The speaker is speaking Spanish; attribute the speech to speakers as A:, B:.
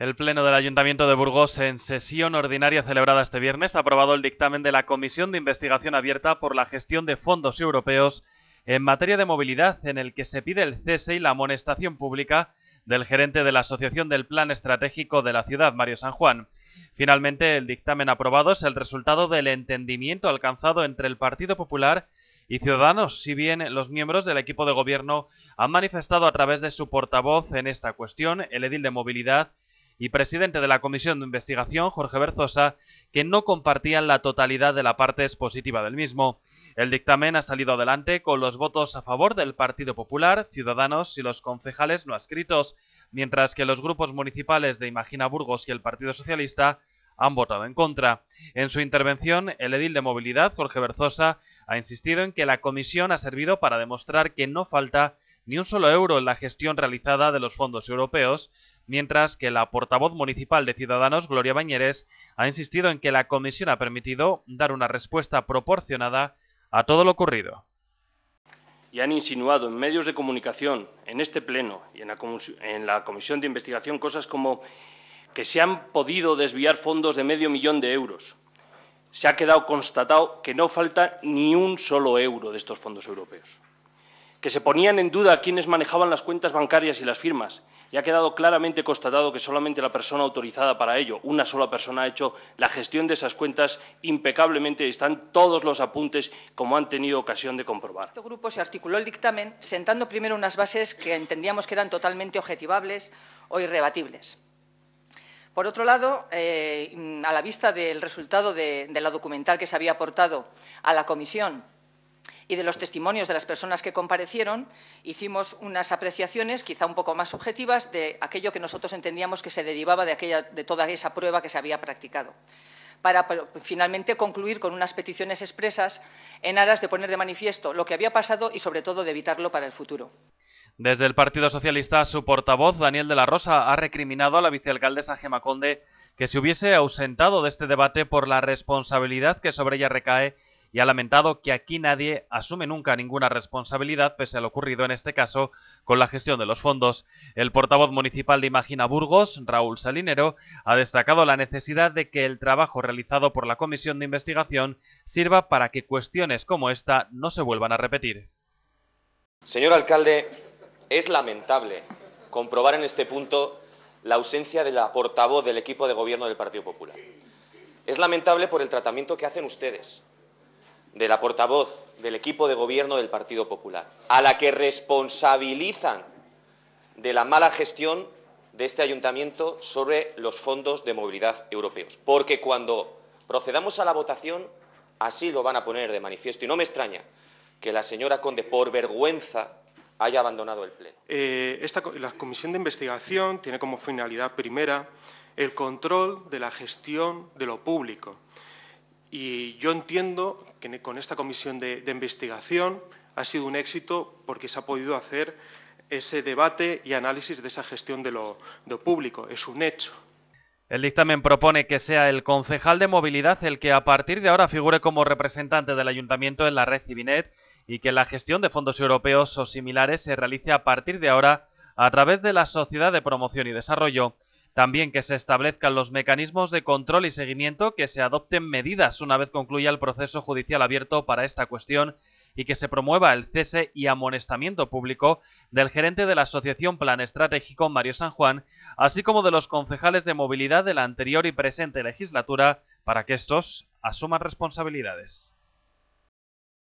A: El Pleno del Ayuntamiento de Burgos, en sesión ordinaria celebrada este viernes, ha aprobado el dictamen de la Comisión de Investigación Abierta por la Gestión de Fondos Europeos en materia de movilidad, en el que se pide el cese y la amonestación pública del gerente de la Asociación del Plan Estratégico de la Ciudad, Mario San Juan. Finalmente, el dictamen aprobado es el resultado del entendimiento alcanzado entre el Partido Popular y Ciudadanos, si bien los miembros del equipo de gobierno han manifestado a través de su portavoz en esta cuestión, el edil de movilidad, y presidente de la Comisión de Investigación, Jorge Berzosa, que no compartían la totalidad de la parte expositiva del mismo. El dictamen ha salido adelante con los votos a favor del Partido Popular, Ciudadanos y los concejales no adscritos, mientras que los grupos municipales de Imagina Burgos y el Partido Socialista han votado en contra. En su intervención, el edil de movilidad, Jorge Berzosa, ha insistido en que la comisión ha servido para demostrar que no falta ni un solo euro en la gestión realizada de los fondos europeos, mientras que la portavoz municipal de Ciudadanos, Gloria Bañeres, ha insistido en que la comisión ha permitido dar una respuesta proporcionada a todo lo ocurrido.
B: Y han insinuado en medios de comunicación, en este Pleno y en la, Comisión de Investigación, cosas como que se han podido desviar fondos de medio millón de euros. Se ha quedado constatado que no falta ni un solo euro de estos fondos europeos que se ponían en duda quienes manejaban las cuentas bancarias y las firmas, y ha quedado claramente constatado que solamente la persona autorizada para ello, una sola persona, ha hecho la gestión de esas cuentas impecablemente. Están todos los apuntes, como han tenido ocasión de comprobar. Este
C: grupo se articuló el dictamen sentando primero unas bases que entendíamos que eran totalmente objetivables o irrebatibles. Por otro lado, eh, a la vista del resultado de la documental que se había aportado a la comisión y de los testimonios de las personas que comparecieron, hicimos unas apreciaciones, quizá un poco más subjetivas, de aquello que nosotros entendíamos que se derivaba de, aquella, de toda esa prueba que se había practicado para finalmente concluir con unas peticiones expresas en aras de poner de manifiesto lo que había pasado y, sobre todo, de evitarlo para el futuro.
A: Desde el Partido Socialista, su portavoz, Daniel de la Rosa, ha recriminado a la vicealcaldesa Gema Conde que se hubiese ausentado de este debate por la responsabilidad que sobre ella recae y ha lamentado que aquí nadie asume nunca ninguna responsabilidad pese a lo ocurrido en este caso con la gestión de los fondos. El portavoz municipal de Imagina Burgos, Raúl Salinero, ha destacado la necesidad de que el trabajo realizado por la comisión de investigación sirva para que cuestiones como esta no se vuelvan a repetir.
D: Señor alcalde, es lamentable comprobar en este punto la ausencia de la portavoz del equipo de gobierno del Partido Popular. Es lamentable por el tratamiento que hacen ustedes de la portavoz del equipo de gobierno del Partido Popular, a la que responsabilizan de la mala gestión de este ayuntamiento sobre los fondos de movilidad europeos. Porque cuando procedamos a la votación, así lo van a poner de manifiesto. Y no me extraña que la señora Conde, por vergüenza,
B: haya abandonado el Pleno. Eh, la comisión de investigación tiene como finalidad primera el control de la gestión de lo público y yo entiendo que con esta comisión de, investigación ha sido un éxito porque se ha podido hacer ese debate y análisis de esa gestión de lo, de lo público. Es un hecho.
A: El dictamen propone que sea el concejal de movilidad el que a partir de ahora figure como representante del ayuntamiento en la red Cibinet y que la gestión de fondos europeos o similares se realice a partir de ahora a través de la Sociedad de Promoción y Desarrollo también que se establezcan los mecanismos de control y seguimiento, que se adopten medidas una vez concluya el proceso judicial abierto para esta cuestión y que se promueva el cese y amonestamiento público del gerente de la Asociación Plan Estratégico, Mario San Juan, así como de los concejales de movilidad de la anterior y presente legislatura, para que estos asuman responsabilidades.